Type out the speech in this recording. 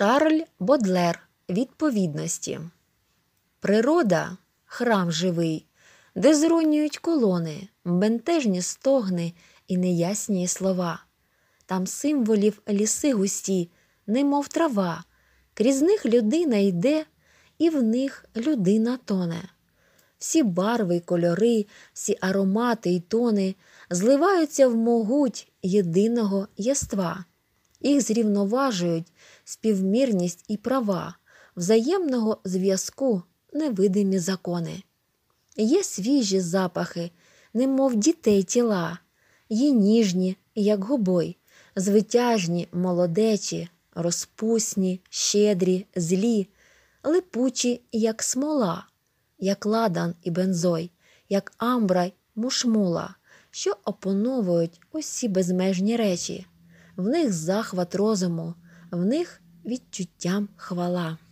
Шарль Бодлер Відповідності. Природа храм живий, де зронюють колони, бентежні стогни і неясні слова. Там символів ліси густі, немов трава. Крізь них людина йде, і в них людина тоне. Всі барви й кольори, всі аромати й тони зливаються в могуть єдиного єства. Їх зрівноважують співмірність і права, взаємного зв'язку, невидимі закони. Є свіжі запахи, немов дітей тіла, є ніжні, як губой, звитяжні, молодечі, розпусні, щедрі, злі, липучі, як смола, як ладан і бензой, як амбра й мушмула, що опановують усі безмежні речі в них захват розуму, в них відчуттям хвала.